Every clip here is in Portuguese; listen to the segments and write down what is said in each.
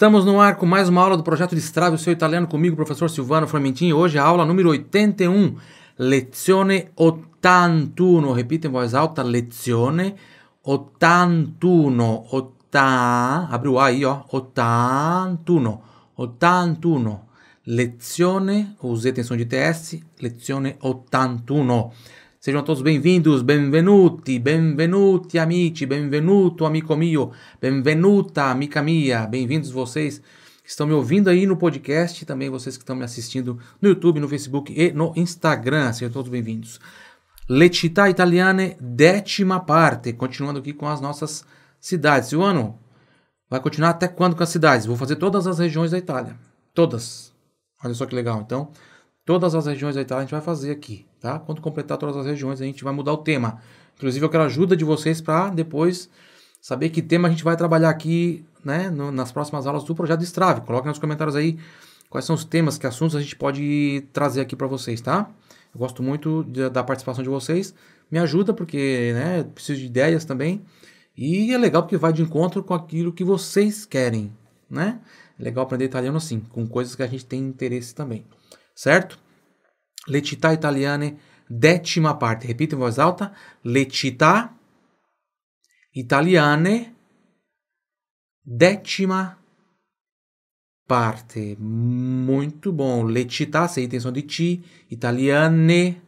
Estamos no ar com mais uma aula do projeto de Destrave o seu italiano comigo, professor Silvano Formentini. Hoje a aula número 81, lezione 81. Repita em voz alta, lezione 81. Otta, abre o A aí, ó. 81. 81. Lezione, ou Z em de TS, lezione 81. Sejam todos bem-vindos, benvenuti, benvenuti amici, benvenuto amigo mio, benvenuta amica mia. Bem-vindos vocês que estão me ouvindo aí no podcast, também vocês que estão me assistindo no YouTube, no Facebook e no Instagram. Sejam todos bem-vindos. città italiane, décima parte. Continuando aqui com as nossas cidades. E o ano vai continuar até quando com as cidades? Vou fazer todas as regiões da Itália. Todas. Olha só que legal. Então, Todas as regiões da Itália a gente vai fazer aqui, tá? Quando completar todas as regiões, a gente vai mudar o tema. Inclusive, eu quero a ajuda de vocês para depois saber que tema a gente vai trabalhar aqui, né? No, nas próximas aulas do projeto Strave. Coloque nos comentários aí quais são os temas, que assuntos a gente pode trazer aqui para vocês, tá? Eu gosto muito de, da participação de vocês. Me ajuda, porque, né? Preciso de ideias também. E é legal porque vai de encontro com aquilo que vocês querem, né? É legal aprender italiano assim, com coisas que a gente tem interesse também certo? Le italiane, décima parte. Repita em voz alta. Le italiane, décima parte. Muito bom. Le sem intenção de ti. Italiane,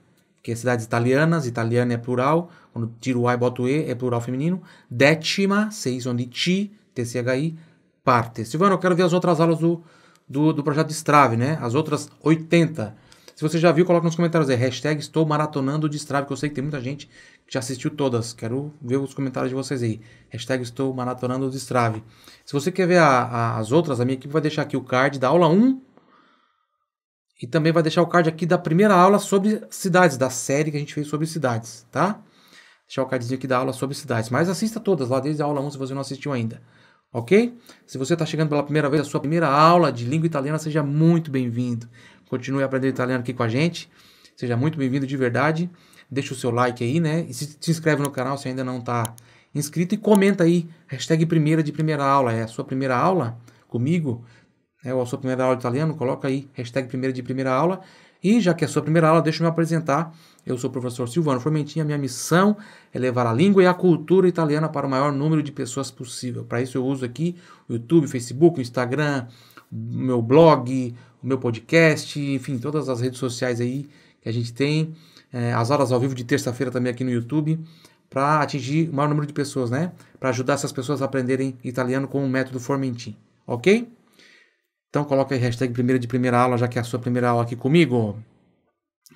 que é cidades italianas. Italiane é plural. Quando tiro o A e boto o E, é plural feminino. Décima, sem intenção de ti, TCHI, parte. Silvano, eu quero ver as outras aulas do do, do projeto Destrave, né? As outras 80. Se você já viu, coloca nos comentários aí. Hashtag estou maratonando o Destrave, que eu sei que tem muita gente que já assistiu todas. Quero ver os comentários de vocês aí. Hashtag estou maratonando o Destrave. Se você quer ver a, a, as outras, a minha equipe vai deixar aqui o card da aula 1. E também vai deixar o card aqui da primeira aula sobre cidades, da série que a gente fez sobre cidades, tá? Deixar o cardzinho aqui da aula sobre cidades. Mas assista todas lá, desde a aula 1, se você não assistiu ainda ok? Se você está chegando pela primeira vez, a sua primeira aula de língua italiana, seja muito bem-vindo. Continue aprendendo italiano aqui com a gente. Seja muito bem-vindo de verdade. Deixa o seu like aí, né? E se, se inscreve no canal se ainda não está inscrito e comenta aí, hashtag primeira de primeira aula. É a sua primeira aula comigo? É a sua primeira aula de italiano? Coloca aí, hashtag primeira de primeira aula. E já que é a sua primeira aula, deixa eu me apresentar. Eu sou o professor Silvano Formentinha. Minha missão é levar a língua e a cultura italiana para o maior número de pessoas possível. Para isso eu uso aqui o YouTube, Facebook, o Instagram, o meu blog, o meu podcast, enfim, todas as redes sociais aí que a gente tem. É, as aulas ao vivo de terça-feira também aqui no YouTube para atingir o maior número de pessoas, né? Para ajudar essas pessoas a aprenderem italiano com o método Formentin, ok? Então coloque a hashtag primeira de primeira aula, já que é a sua primeira aula aqui comigo.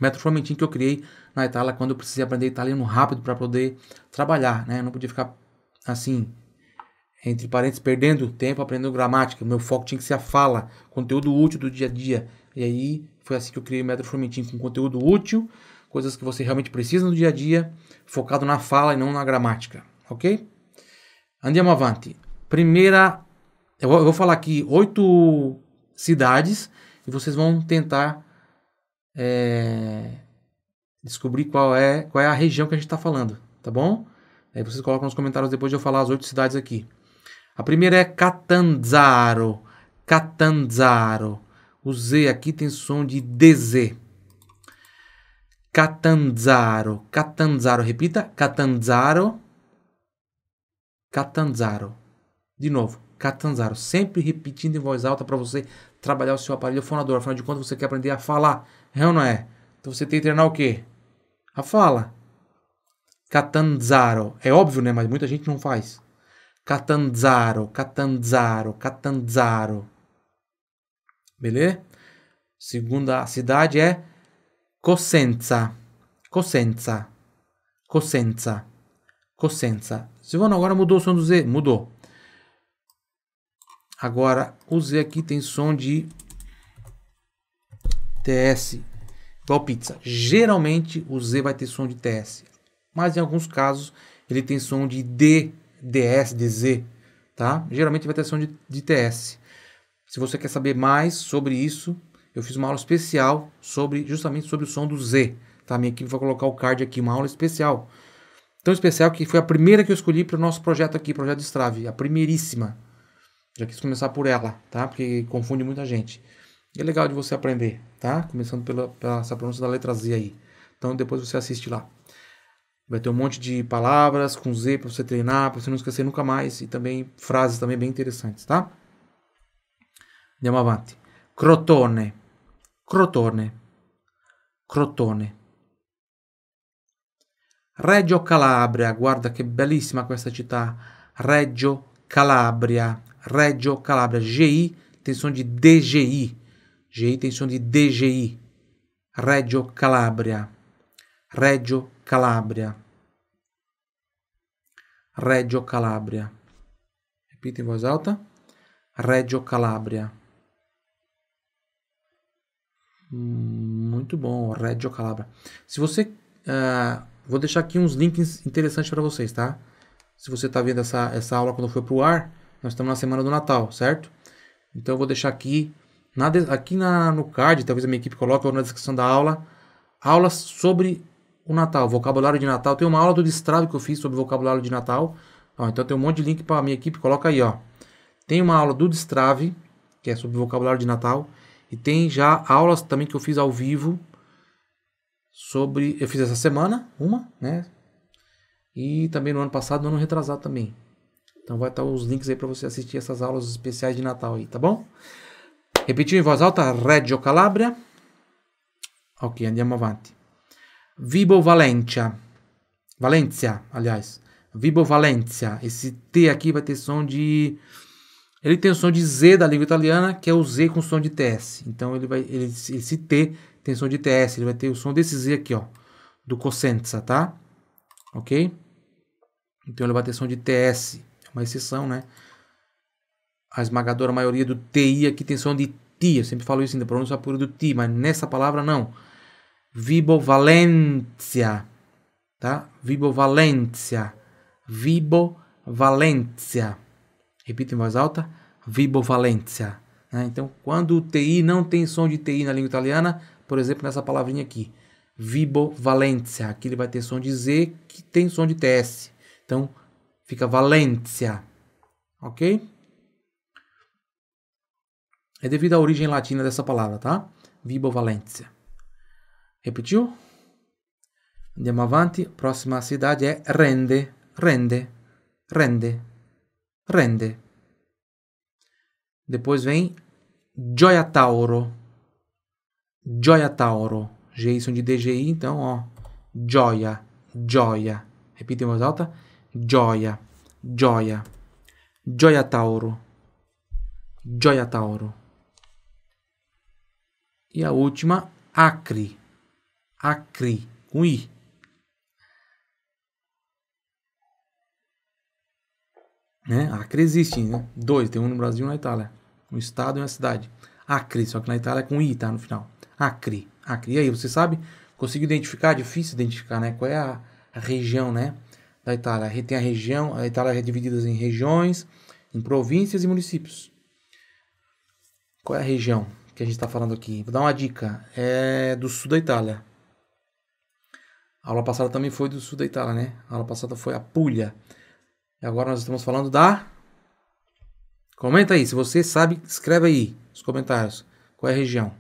Método fomentinho que eu criei na Itália quando eu precisei aprender italiano rápido para poder trabalhar, né? Eu não podia ficar assim, entre parênteses, perdendo tempo aprendendo gramática. Meu foco tinha que ser a fala, conteúdo útil do dia a dia. E aí foi assim que eu criei o Método fomentinho com conteúdo útil, coisas que você realmente precisa no dia a dia, focado na fala e não na gramática, ok? Andiamo avanti. Primeira, eu vou, eu vou falar aqui oito cidades e vocês vão tentar é, descobrir qual é, qual é a região que a gente está falando, tá bom? Aí vocês colocam nos comentários depois de eu falar as oito cidades aqui. A primeira é Catanzaro. Catanzaro. O Z aqui tem som de DZ. Catanzaro. Catanzaro. Repita. Catanzaro. Catanzaro. De novo. Catanzaro. Sempre repetindo em voz alta para você trabalhar o seu aparelho fonador. Afinal de contas, você quer aprender a falar, é ou não é? Então você tem que treinar o quê? A fala. Catanzaro. É óbvio, né? Mas muita gente não faz. Catanzaro, Catanzaro, Catanzaro. Beleza? Segunda cidade é Cosenza. Cosenza. Cosenza. Cosenza. Silvano, agora mudou o som do Z? Mudou. Agora, o Z aqui tem som de TS, igual pizza. Geralmente, o Z vai ter som de TS, mas em alguns casos ele tem som de D, DS, DZ, tá? Geralmente vai ter som de, de TS. Se você quer saber mais sobre isso, eu fiz uma aula especial sobre justamente sobre o som do Z. Tá? Minha equipe vai colocar o card aqui, uma aula especial. Tão especial que foi a primeira que eu escolhi para o nosso projeto aqui, projeto de Strave, a primeiríssima. Já quis começar por ela, tá? Porque confunde muita gente. E é legal de você aprender, tá? Começando pela, pela essa pronúncia da letra Z aí. Então depois você assiste lá. Vai ter um monte de palavras com Z para você treinar, para você não esquecer nunca mais. E também frases também bem interessantes, tá? Andiamo avanti. Crotone. Crotone. Crotone. Reggio Calabria. Guarda che bellissima questa città. Reggio Calabria. Reggio Calabria. GI tem som de DGI. GI tem som de DGI. Reggio Calabria. Reggio Calabria. Reggio Calabria. Repita em voz alta. Reggio Calabria. Muito bom, Reggio Calabria. Se você. Uh, vou deixar aqui uns links interessantes para vocês, tá? Se você está vendo essa, essa aula quando foi para o ar nós estamos na semana do Natal, certo? Então eu vou deixar aqui, na, aqui na, no card, talvez a minha equipe coloque ou na descrição da aula, aulas sobre o Natal, vocabulário de Natal. Tem uma aula do Destrave que eu fiz sobre vocabulário de Natal. Ó, então tem um monte de link para a minha equipe, coloca aí, ó. Tem uma aula do Destrave, que é sobre vocabulário de Natal, e tem já aulas também que eu fiz ao vivo sobre, eu fiz essa semana, uma, né? E também no ano passado, no ano retrasado também. Então vai estar os links aí para você assistir essas aulas especiais de Natal aí, tá bom? Repetiu em voz alta: Reggio Calabria. Ok, andiamo avanti. Vibo Valencia. Valencia, aliás. Vibo Valencia. Esse T aqui vai ter som de ele tem o som de Z da língua italiana, que é o Z com som de TS. Então ele vai, ele, esse T tem som de TS, ele vai ter o som desse Z aqui, ó, do Cosenza, tá? Ok? Então ele vai ter som de TS uma exceção, né? A esmagadora maioria do TI aqui tem som de ti. Eu sempre falo isso, ainda pronúncia pura do ti, mas nessa palavra não. Vibovalência, tá? Vibovalência. Vibovalência. Repita em voz alta. Vibovalência. Né? Então, quando o TI não tem som de TI na língua italiana, por exemplo, nessa palavrinha aqui. Vibovalência. Aqui ele vai ter som de Z que tem som de TS. Então, fica Valência, ok? É devido à origem latina dessa palavra, tá? Vibo Valência. Repetiu? Andiamo avanti. Próxima cidade é Rende. Rende. Rende. Rende. Depois vem Gioia Tauro. Gioia Tauro. G de DGI, então, ó. Gioia. Gioia. Repita em voz alta. Gioia, Gioia, Gioia Tauro, Gioia Tauro. E a última, Acre, Acre, com I. Né? Acre existe, né? Dois, tem um no Brasil e um na Itália. Um estado e uma cidade. Acre, só que na Itália é com I, tá? No final. Acre, Acre. E aí, você sabe? Conseguiu identificar? Difícil identificar, né? Qual é a, a região, né? da Itália. Tem a região, a Itália é dividida em regiões, em províncias e municípios. Qual é a região que a gente está falando aqui? Vou dar uma dica. É do sul da Itália. A aula passada também foi do sul da Itália, né? A aula passada foi a Puglia. E agora nós estamos falando da. Comenta aí, se você sabe, escreve aí nos comentários. Qual é a região?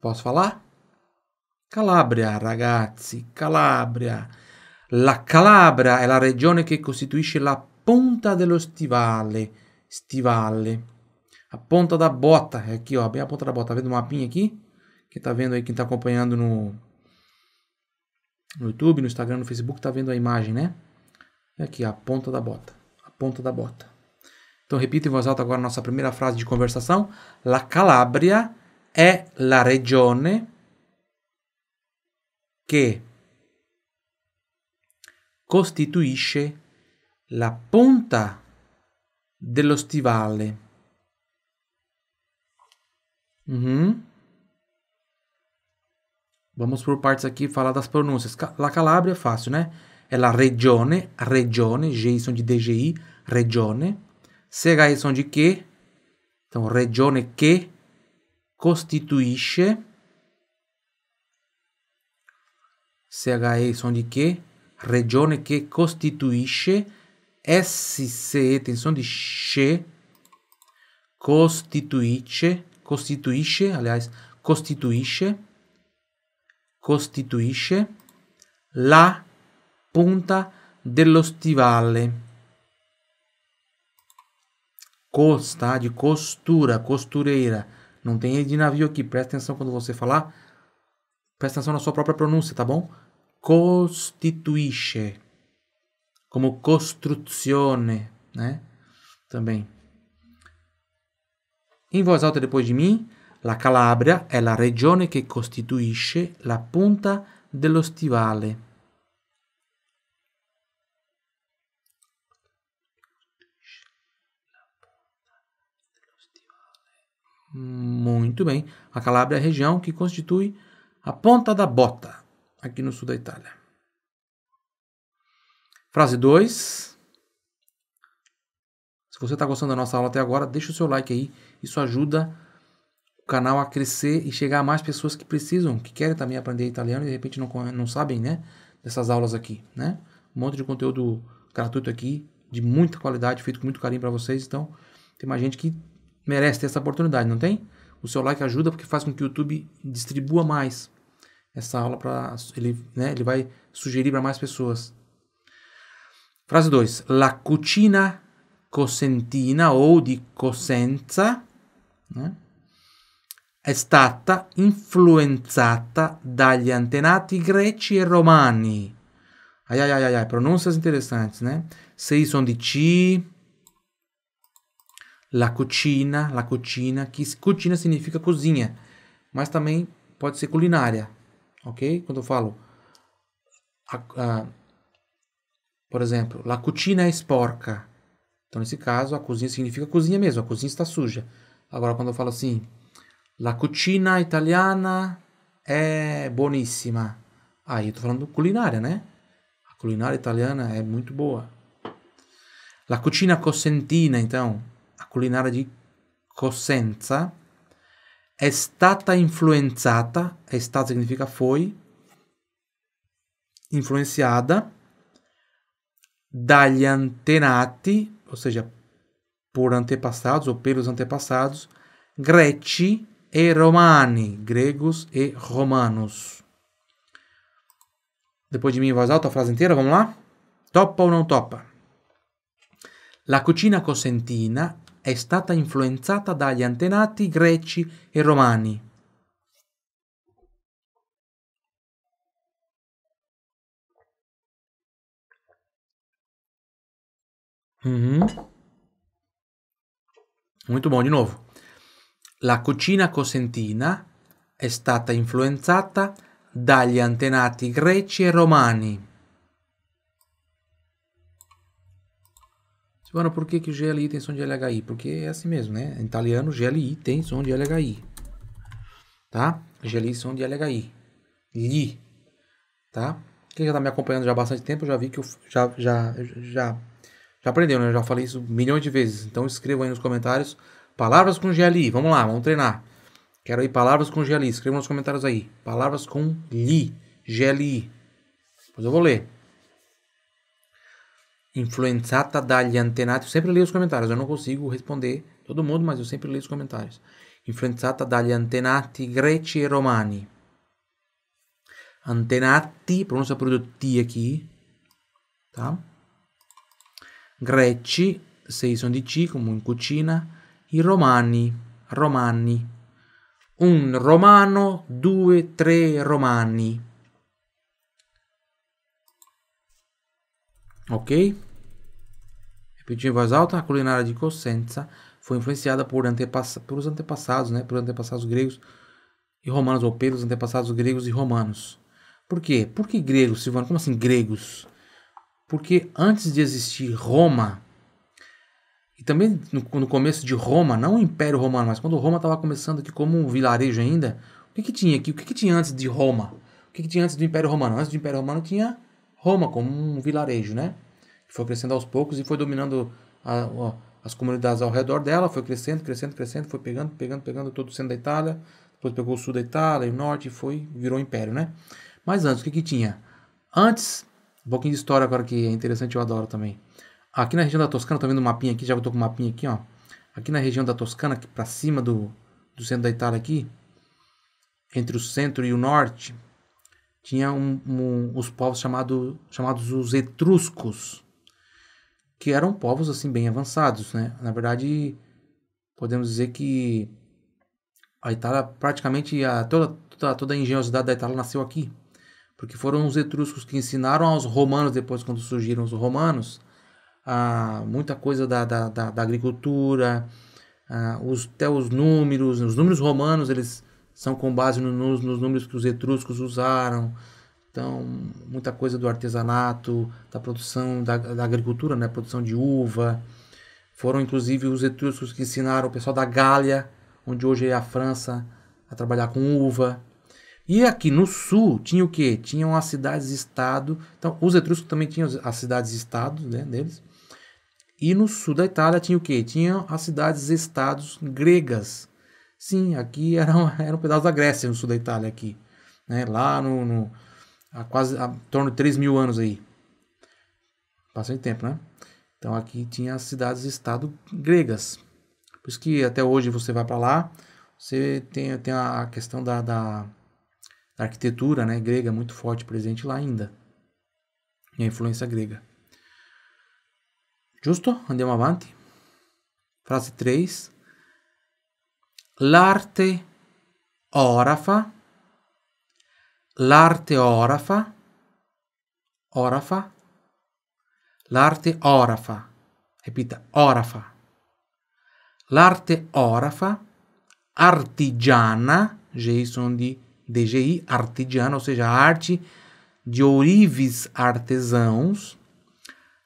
Posso falar? Calabria, ragazzi, Calabria. La Calabria è la regione che costituisce la punta dello stivale, stivale. A ponta da bota, é aqui, ó, bem a ponta da bota. Tá vendo o mapinha aqui? Quem tá vendo aí, quem tá acompanhando no, no YouTube, no Instagram, no Facebook, tá vendo a imagem, né? Eh. É aqui, a ponta da bota. A ponta da bota. Então, repito em voz alta agora a nossa primeira frase de conversação. La Calabria é la regione che costituisce la punta dello stivale. Uhum. Vamos por partes aqui falar das pronúncias. La Calabria é fácil, né? É la regione, regione, GI som de DGI, regione. CHI som de que, então regione que constituisce... CHE som di che, regione che costituisce, SCE tensão de che costituisce, costituisce, aliás, costituisce, costituisce la punta dello stivale. Costa, de costura, costureira. Não tem de navio aqui, presta atenção quando você falar Presta atenção na sua própria pronúncia, tá bom? constitui-se Como costruzione, né? Também. em voz alta depois de mim, la Calabria è la regione che costituisce la punta dello stivale. Muito bem. A Calabria é a região que constitui a ponta da bota, aqui no sul da Itália. Frase 2. Se você está gostando da nossa aula até agora, deixa o seu like aí. Isso ajuda o canal a crescer e chegar a mais pessoas que precisam, que querem também aprender italiano e de repente não, não sabem, né? Dessas aulas aqui, né? Um monte de conteúdo gratuito aqui, de muita qualidade, feito com muito carinho para vocês. Então, tem mais gente que merece ter essa oportunidade, não tem? O seu like ajuda porque faz com que o YouTube distribua mais essa aula para ele, né, ele vai sugerir para mais pessoas. Frase 2. La cucina cosentina ou di Cosenza né, è stata influenzata dagli antenati greci e romani. Ai, ai, ai, ai, pronúncias interessantes, né? Sei são de ti. La cucina, la cucina, que cucina significa cozinha, mas também pode ser culinária ok? Quando eu falo, a, a, por exemplo, la cucina é esporca. Então, nesse caso, a cozinha significa cozinha mesmo, a cozinha está suja. Agora, quando eu falo assim, la cucina italiana é boníssima. Aí eu estou falando culinária, né? A culinária italiana é muito boa. La cucina cosentina, então, a culinária de Cosenza è é stata influenzata, è é stata significa foi, influenciada dagli antenati, ou seja, por antepassados ou pelos antepassados, greci e romani, gregos e romanos. Depois de mim em voz alta a frase inteira, vamos lá? Topa ou não topa? La cucina cosentina è stata influenzata dagli antenati greci e romani. Mm-hmm. Molto buono di nuovo. La cucina cosentina è stata influenzata dagli antenati greci e romani. Agora, por que, que GLI tem som de LHI? Porque é assim mesmo, né? Em italiano, GLI tem som de LHI. Tá? GLI som de LHI. Li. Tá? Quem já está me acompanhando já há bastante tempo já vi que eu já, já, já, já aprendeu, né? Eu já falei isso milhões de vezes. Então escreva aí nos comentários palavras com GLI. Vamos lá, vamos treinar. Quero aí palavras com GLI. Escreva nos comentários aí. Palavras com LI. GLI. Depois eu vou ler. influenzada dagli antenati. Eu sempre leio os comentários, eu não consigo responder todo mundo, mas eu sempre leio os comentários. Influenzata dagli antenati greci e romani. Antenati, pronuncia por T aqui, tá? Greci, sei sono di C, come in cucina. I romani, romani. Un romano, due, tre romani. Ok? repetindo em voz alta, a culinária de Cosenza foi influenciada por antepass pelos antepassados, né? Por antepassados gregos e romanos, ou pelos antepassados gregos e romanos. Por quê? Por que gregos, Silvano? Como assim gregos? Porque antes de existir Roma, e também no, no começo de Roma, não o Império Romano, mas quando Roma estava começando aqui como um vilarejo ainda, o que, que tinha aqui? O que, que tinha antes de Roma? O que, que tinha antes do Império Romano? Antes do Império Romano tinha Roma como um vilarejo, né? Foi crescendo aos poucos e foi dominando a, a, as comunidades ao redor dela, foi crescendo, crescendo, crescendo, foi pegando, pegando, pegando todo o centro da Itália, depois pegou o sul da Itália e o norte e foi, virou império, né? Mas antes, o que que tinha? Antes, um pouquinho de história agora que é interessante, eu adoro também. Aqui na região da Toscana, tá vendo o mapinha aqui, já tô com o mapinha aqui, ó. Aqui na região da Toscana, aqui pra cima do, do centro da Itália aqui, entre o centro e o norte, tinha um, um, os povos chamado, chamados os etruscos, que eram povos assim bem avançados, né? Na verdade, podemos dizer que a Itália praticamente a, toda, toda, toda a engenhosidade da Itália nasceu aqui, porque foram os etruscos que ensinaram aos romanos depois quando surgiram os romanos a muita coisa da, da, da, da agricultura, a, os, até os números, os números romanos eles são com base no, nos, nos números que os etruscos usaram. Então, muita coisa do artesanato, da produção, da, da agricultura, né? produção de uva. Foram inclusive os etruscos que ensinaram o pessoal da Gália, onde hoje é a França, a trabalhar com uva. E aqui no sul tinha o quê? Tinham as cidades-estado. Então, os etruscos também tinham as cidades-estados né, deles. E no sul da Itália tinha o quê? Tinham as cidades-estados gregas. Sim, aqui era, um, era um pedaço da Grécia, no sul da Itália, aqui. Né? Lá no, no há quase há, em torno de 3 mil anos aí. Bastante tempo, né? Então aqui tinha as cidades-estado gregas. Por isso que até hoje você vai para lá, você tem, tem a questão da, da, da arquitetura né, grega muito forte presente lá ainda. E a influência grega. Justo? Andiamo avanti. Frase 3 l'arte orafa, l'arte orafa, orafa, l'arte orafa, repita, orafa, l'arte orafa, artigiana, Jason de DGI, artigiana, ou seja, a arte de ourives artesãos,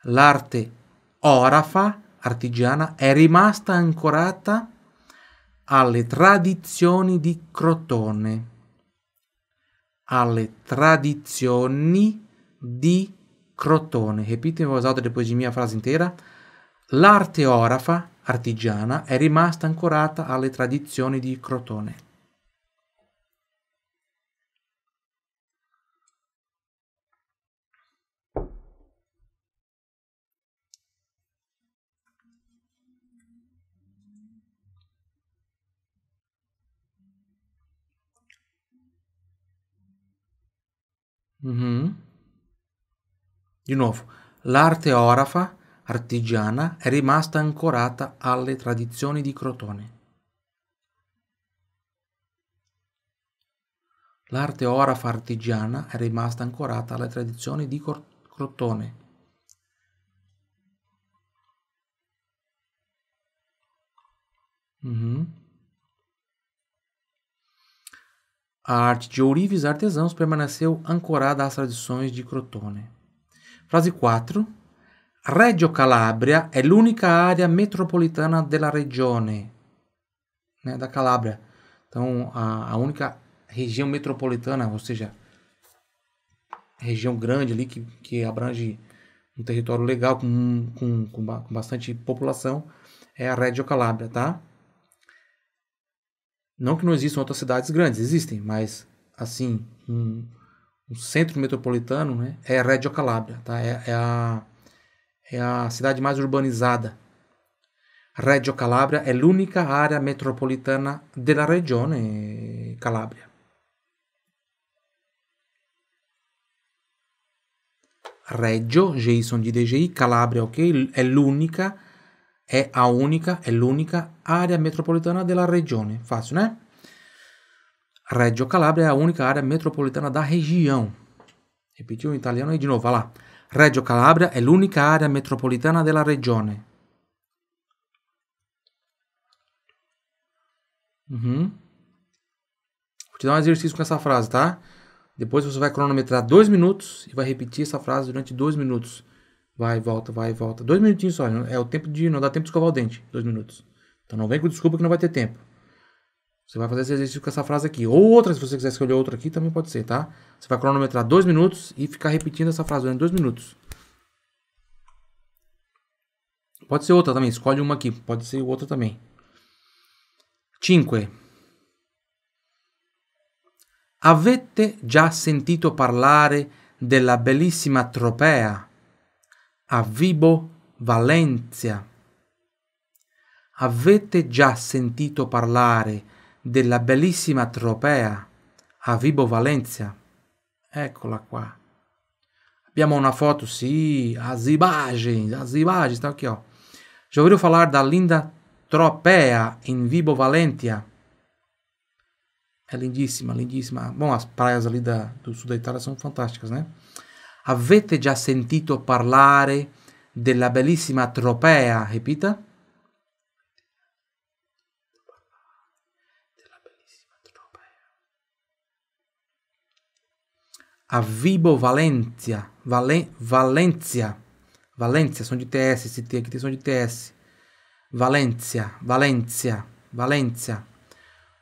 l'arte orafa, artigiana, è rimasta ancorata alle tradizioni di Crotone. Alle tradizioni di Crotone. Capite in voce alta depois di mia frase intera? L'arte orafa artigiana è rimasta ancorata alle tradizioni di Crotone. Mm-hmm. Di nuovo, l'arte orafa artigiana è rimasta ancorata alle tradizioni di Crotone. L'arte orafa artigiana è rimasta ancorata alle tradizioni di Crotone. Mm-hmm. A arte de ourives artesãos permaneceu ancorada às tradições de Crotone. Frase 4. Reggio Calabria é l'unica área metropolitana della regione, né, da Calabria. Então, a, a, única região metropolitana, ou seja, região grande ali que, que abrange um território legal com, com, com, com bastante população, é a Reggio Calabria, tá? Não que não existam outras cidades grandes, existem, mas assim, um, um centro metropolitano né, é Reggio Calabria, tá? É, é, a, é a cidade mais urbanizada. Reggio Calabria é a única área metropolitana da região né, Calabria. Reggio, Jason de DGI, Calabria, ok? É l'unica è a unica, a l'unica area metropolitana della regione. Fácil, né? Reggio Calabria é a única área metropolitana da região. Repetiu em italiano aí de novo, vai lá. Reggio Calabria é a única área metropolitana della regione. Uhum. Vou te dar um exercício com essa frase, tá? Depois você vai cronometrar dois minutos e vai repetir essa frase durante dois minutos. Vai, volta, vai, volta. Dois minutinhos só. Né? É o tempo de. Não dá tempo de escovar o dente. Dois minutos. Então não vem com desculpa que não vai ter tempo. Você vai fazer esse exercício com essa frase aqui. Ou outra, se você quiser escolher outra aqui, também pode ser, tá? Você vai cronometrar dois minutos e ficar repetindo essa frase durante dois minutos. Pode ser outra também. Escolhe uma aqui. Pode ser outra também. Cinque. Avete già sentito parlare della bellissima tropea? a Vibo Valencia. Avete già sentito parlare della bellissima tropea a Vibo Valencia? Eccola qua. Abbiamo una foto, sì, as imagens, as imagens, estão qui, ó. Já ouviram parlare da linda Tropea in Vibo Valencia. É lindissima, lindissima. Bom, as praias ali da, do sul da Itália sono fantásticas, né? Eh? Avete già sentito parlare della bellissima tropea, capita? a Vibo Valencia, Valen Valencia, Valencia, som de TS, esse T aqui tem som de TS, Valencia, Valencia, Valencia.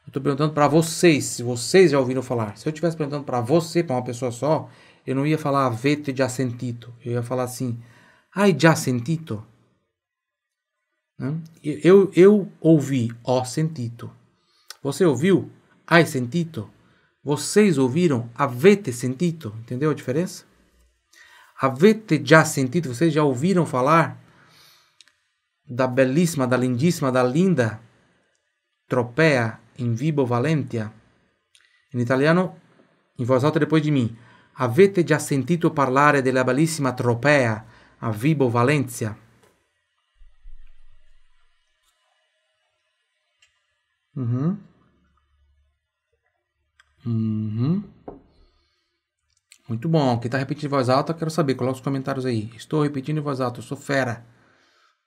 Eu tô perguntando para vocês, se vocês já ouviram falar. Se eu estivesse perguntando para você, para uma pessoa só, Eu não ia falar avete já sentito. Eu ia falar assim, ai já sentito. Né? Eu, eu ouvi o sentito. Você ouviu ai sentito? Vocês ouviram avete sentito? Entendeu a diferença? Avete já sentito? Vocês já ouviram falar da belíssima, da lindíssima, da linda tropea in vibo valentia? Em italiano, em voz alta depois de mim. Avete già sentito parlare della bellissima tropea a Vibo Valencia? Uhum. Uhum. Muito bom. Quem está repetindo em voz alta, quero saber. Coloca os comentários aí. Estou repetindo em voz alta, eu sou fera.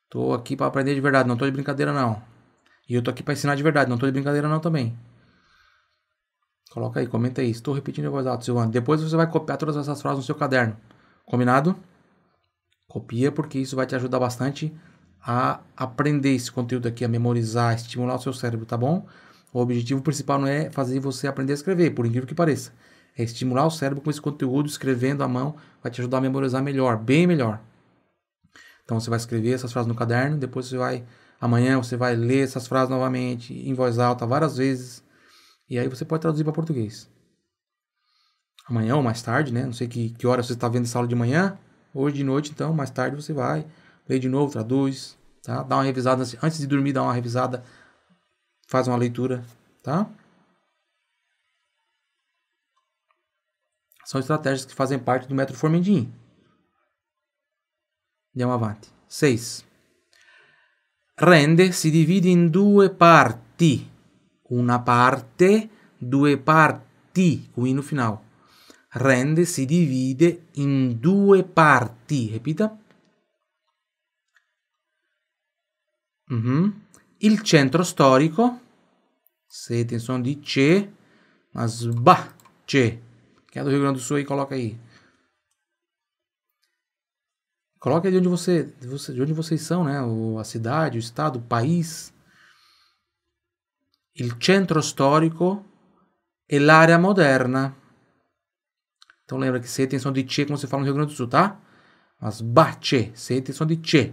Estou aqui para aprender de verdade, não estou de brincadeira não. E eu estou aqui para ensinar de verdade, não estou de brincadeira não também. Coloca aí, comenta aí. Estou repetindo em voz alta, Silvana. Depois você vai copiar todas essas frases no seu caderno. Combinado? Copia, porque isso vai te ajudar bastante a aprender esse conteúdo aqui, a memorizar, estimular o seu cérebro, tá bom? O objetivo principal não é fazer você aprender a escrever, por incrível que pareça. É estimular o cérebro com esse conteúdo, escrevendo à mão, vai te ajudar a memorizar melhor, bem melhor. Então você vai escrever essas frases no caderno, depois você vai amanhã você vai ler essas frases novamente em voz alta várias vezes e aí você pode traduzir para português. Amanhã ou mais tarde, né? Não sei que, que hora você está vendo essa aula de manhã. Hoje de noite, então, mais tarde você vai, lê de novo, traduz, tá? Dá uma revisada. Antes de dormir, dá uma revisada. Faz uma leitura, tá? São estratégias que fazem parte do método Formendin. Andiamo avanti. 6. Rende si divide in due parti una parte, due parti, com i no final. Rende si divide in due parti, repita. O mhm. Il centro storico, se tem som di C, mas ba, C. Quem é do Rio Grande do Sul aí, coloca aí. Coloca aí de onde, você, de onde vocês são, né? O, a cidade, o estado, o país. il centro storico e l'area moderna. Então lembra que se tem som de C como se fala no Rio Grande do Sul, tá? Mas bace, se tem som de C.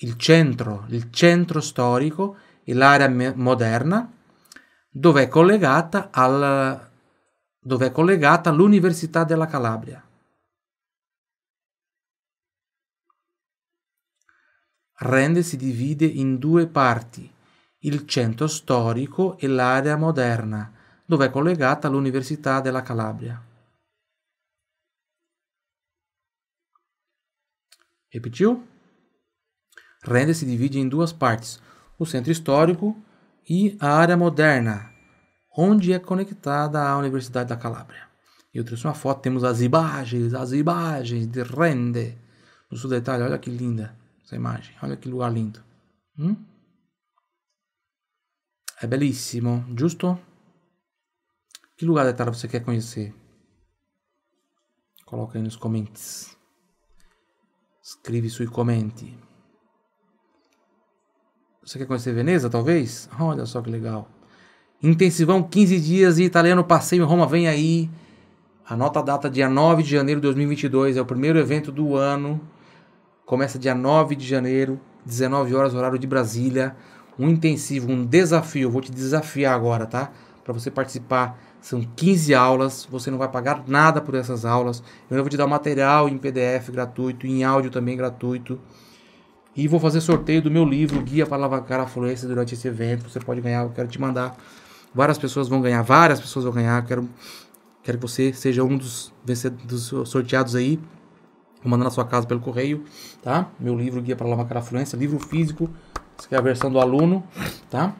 Il centro, il centro storico e l'area moderna, dove è collegata al dove è collegata all'Università della Calabria. Rende si divide in due parti il centro storico e l'area moderna, dove è collegata all'Università della Calabria. Repetiu? Rende se divide em duas partes: o centro histórico e a área moderna, onde é conectada à Universidade da Calábria. Eu trouxe uma foto, temos as imagens, as imagens de Rende. No seu detalhe, olha que linda essa imagem, olha que lugar lindo. Hum? É belíssimo, justo? Que lugar da Itália você quer conhecer? Coloca aí nos comentários. Escreve isso e comente. Você quer conhecer Veneza, talvez? Olha só que legal. Intensivão 15 dias e italiano passeio em Roma vem aí. Anota a data, dia 9 de janeiro de 2022. É o primeiro evento do ano. Começa dia 9 de janeiro, 19 horas, horário de Brasília um intensivo, um desafio. Eu vou te desafiar agora, tá? Para você participar. São 15 aulas, você não vai pagar nada por essas aulas. Eu vou te dar material em PDF gratuito, em áudio também gratuito. E vou fazer sorteio do meu livro, Guia para Lavar a Fluência, durante esse evento. Você pode ganhar, eu quero te mandar. Várias pessoas vão ganhar, várias pessoas vão ganhar. Eu quero, quero que você seja um dos, dos sorteados aí. Vou mandar na sua casa pelo correio, tá? Meu livro, Guia para Cara a Fluência, livro físico essa aqui é a versão do aluno, tá?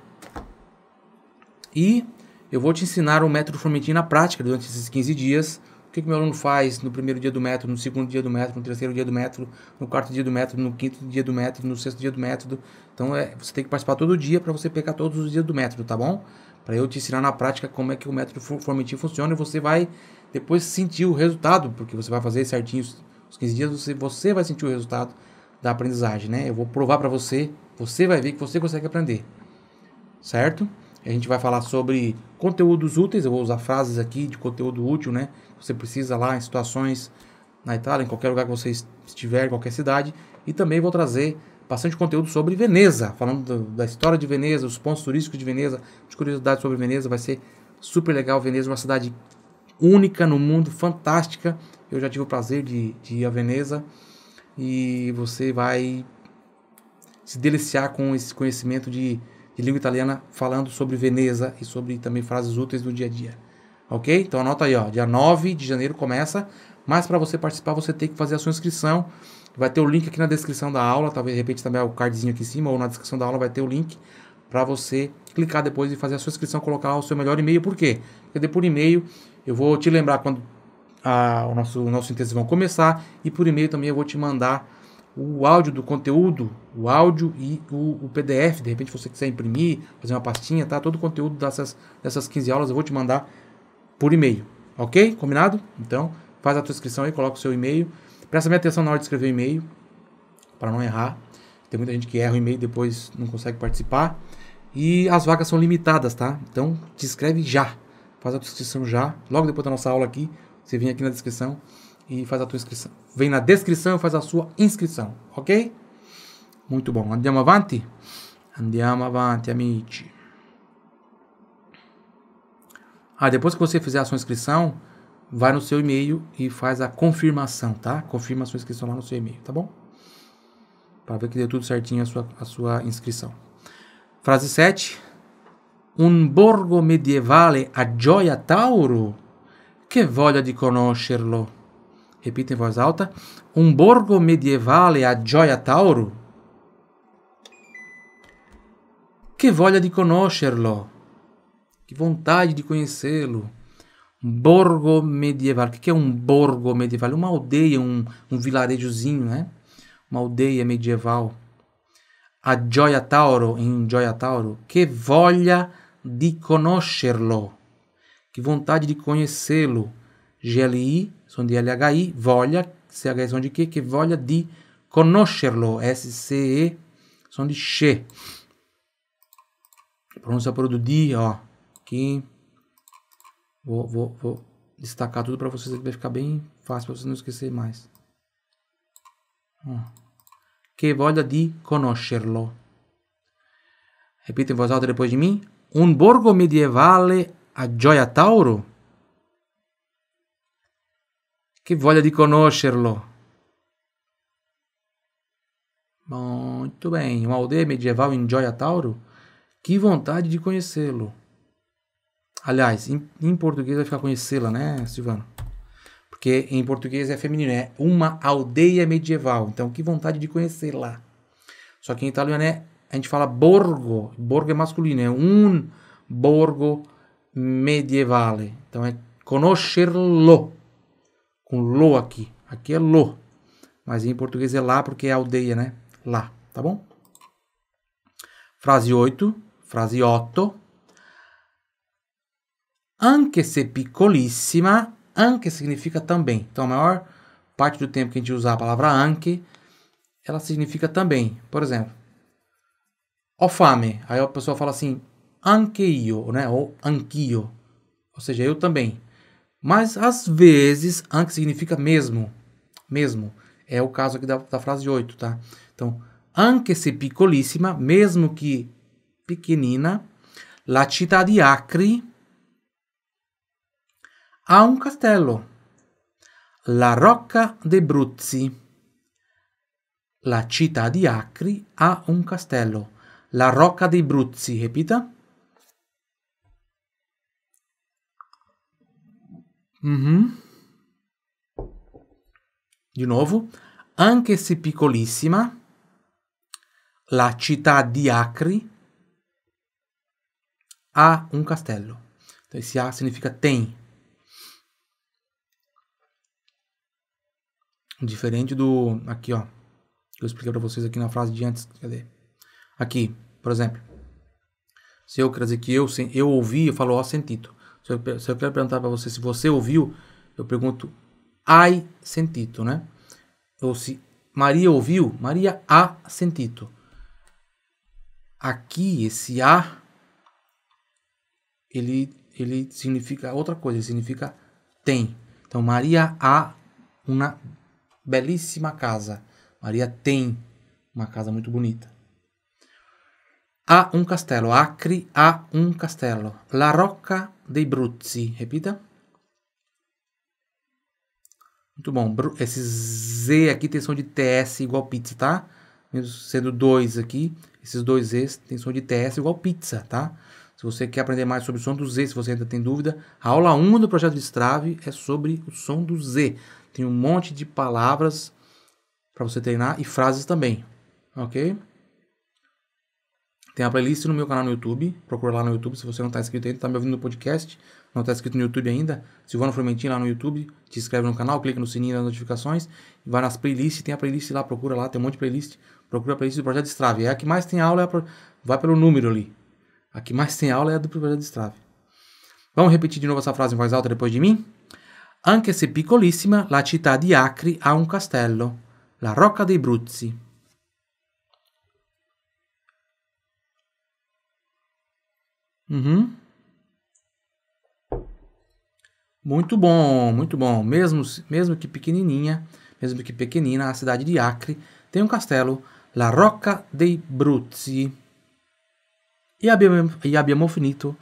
E eu vou te ensinar o método Formentin na prática durante esses 15 dias. O que, que meu aluno faz no primeiro dia do método, no segundo dia do método, no terceiro dia do método, no quarto dia do método, no quinto dia do método, no sexto dia do método. Então é, você tem que participar todo dia para você pegar todos os dias do método, tá bom? Para eu te ensinar na prática como é que o método Formentin funciona e você vai depois sentir o resultado, porque você vai fazer certinho os 15 dias, você, você vai sentir o resultado da aprendizagem, né? Eu vou provar para você, você vai ver que você consegue aprender, certo? A gente vai falar sobre conteúdos úteis, eu vou usar frases aqui de conteúdo útil, né? Você precisa lá em situações na Itália, em qualquer lugar que você estiver, em qualquer cidade. E também vou trazer bastante conteúdo sobre Veneza, falando do, da história de Veneza, os pontos turísticos de Veneza, as curiosidades sobre Veneza, vai ser super legal. Veneza é uma cidade única no mundo, fantástica. Eu já tive o prazer de, de ir a Veneza e você vai se deliciar com esse conhecimento de, de, língua italiana falando sobre Veneza e sobre também frases úteis do dia a dia. Ok? Então anota aí, ó, dia 9 de janeiro começa, mas para você participar você tem que fazer a sua inscrição. Vai ter o link aqui na descrição da aula, talvez de repente também é o cardzinho aqui em cima ou na descrição da aula vai ter o link para você clicar depois e fazer a sua inscrição, colocar o seu melhor e-mail. Por quê? Porque por e-mail eu vou te lembrar quando a, o, nosso, nosso intensivo vão começar. E por e-mail também eu vou te mandar o áudio do conteúdo, o áudio e o, o, PDF. De repente você quiser imprimir, fazer uma pastinha, tá? Todo o conteúdo dessas, dessas 15 aulas eu vou te mandar por e-mail. Ok? Combinado? Então, faz a tua inscrição aí, coloca o seu e-mail. Presta minha atenção na hora de escrever e-mail, para não errar. Tem muita gente que erra o e-mail e depois não consegue participar. E as vagas são limitadas, tá? Então, te inscreve já. Faz a tua inscrição já, logo depois da nossa aula aqui, você vem aqui na descrição e faz a tua inscrição. Vem na descrição e faz a sua inscrição, ok? Muito bom. Andiamo avanti? Andiamo avanti, amici. Ah, depois que você fizer a sua inscrição, vai no seu e-mail e faz a confirmação, tá? Confirma a sua inscrição lá no seu e-mail, tá bom? Para ver que deu tudo certinho a sua, a sua inscrição. Frase 7. Um borgo medievale a gioia tauro Che voglia di conoscerlo! Repita em voz alta. Um borgo medievale a gioia tauro? Che voglia di conoscerlo! Que vontade de conhecê-lo! Borgo medieval. O que é um borgo medieval? Uma aldeia, um, um vilarejozinho, né? Uma aldeia medieval. A Gioia Tauro, em Gioia Tauro. Que voglia di conoscerlo! Que vontade de conhecê-lo. GLI, som de LHI, voglia, CH é som de Q, que voglia di conoscerlo. SCE, som de X. Pronúncia por do di, ó. Aqui. Vou, vou, vou destacar tudo para vocês, vai ficar bem fácil para vocês não esquecer mais. Ó che de di conoscerlo. repita em voz alta depois de mim um borgo medievale a Gioia Tauro? Che voglia di conoscerlo. Muito bem, uma aldeia medieval em Gioia Tauro? Que vontade de conhecê-lo. Aliás, em, em, português vai ficar conhecê-la, né, Silvano? Porque em português é feminino, é uma aldeia medieval. Então, que vontade de conhecê-la. Só que em italiano é, a gente fala borgo. Borgo é masculino, é um borgo medievale. Então é conoscerlo, com lo aqui. Aqui é lo, mas em português é lá porque é aldeia, né? Lá, tá bom? Frase 8, frase 8. Anche se piccolissima, anche significa também. Então a maior parte do tempo que a gente usar a palavra anche, ela significa também. Por exemplo, ho fame. Aí a pessoa fala assim, ankeio, né? Ou anquio. Ou seja, eu também. Mas às vezes, anque significa mesmo. Mesmo. É o caso aqui da, da frase 8, tá? Então, anche se piccolissima, mesmo que pequenina, la città di Acri ha un castello. La Rocca dei Bruzzi. La città di Acri ha un castello. La Rocca dei Bruzzi, repita. Mm-hmm. Uhum. Di anche se piccolissima, la città di Acri ha um castelo. Então, esse A significa tem. Diferente do. Aqui, ó. Que eu expliquei para vocês aqui na frase de antes. Cadê? Aqui, por exemplo. Se eu quer dizer que eu, eu ouvi, eu falo ó sentido. Se eu, se eu quero perguntar para você se você ouviu, eu pergunto ai sentito, né? Ou se Maria ouviu, Maria a sentito. Aqui, esse a, ele, ele significa outra coisa, ele significa tem. Então, Maria a uma belíssima casa. Maria tem uma casa muito bonita. Há um castelo. Acre há um castelo. La Rocca dei Bruzzi, repita. Muito bom. Esse Z aqui tem som de TS igual pizza, tá? Mesmo sendo dois aqui, esses dois Zs tem som de TS igual pizza, tá? Se você quer aprender mais sobre o som do Z, se você ainda tem dúvida, a aula 1 do projeto de Strave é sobre o som do Z. Tem um monte de palavras para você treinar e frases também, ok? Tem a playlist no meu canal no YouTube. Procura lá no YouTube se você não está inscrito ainda, está me ouvindo no podcast, não está inscrito no YouTube ainda. Silvano Formentin lá no YouTube, te inscreve no canal, clica no sininho das notificações, vai nas playlists, tem a playlist lá, procura lá, tem um monte de playlist. Procura a playlist do Projeto Estrave. É a que mais tem aula, é pro... vai pelo número ali. A que mais tem aula é a do Projeto Estrave. Vamos repetir de novo essa frase em voz alta depois de mim? Anche se piccolissima, la città di Acre ha un castello, la Rocca dei Bruzzi. Uhum. Muito bom, muito bom. Mesmo, mesmo que pequenininha, mesmo que pequenina, a cidade de Acre tem um castelo, La Rocca dei Bruzzi. E abbiamo, e abbiamo finito.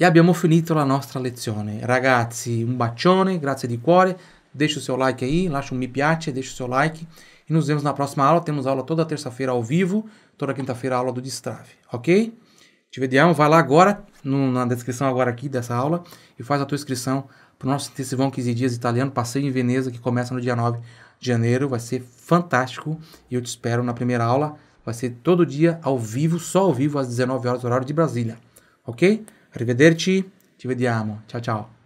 E abbiamo finito la nostra lezione. Ragazzi, um bacione, grazie di cuore. Deixa o seu like aí, lascia um mi piace, deixa o seu like. E nos vemos na próxima aula. Temos aula toda terça-feira ao vivo, toda quinta-feira aula do Destrave, ok? tiver de alma, vai lá agora, no, na descrição agora aqui dessa aula, e faz a tua inscrição para o nosso intensivão 15 dias italiano, passeio em Veneza, que começa no dia 9 de janeiro. Vai ser fantástico e eu te espero na primeira aula. Vai ser todo dia ao vivo, só ao vivo, às 19 horas, horário de Brasília. Ok? Arrivederci, ti vediamo. Tchau, tchau.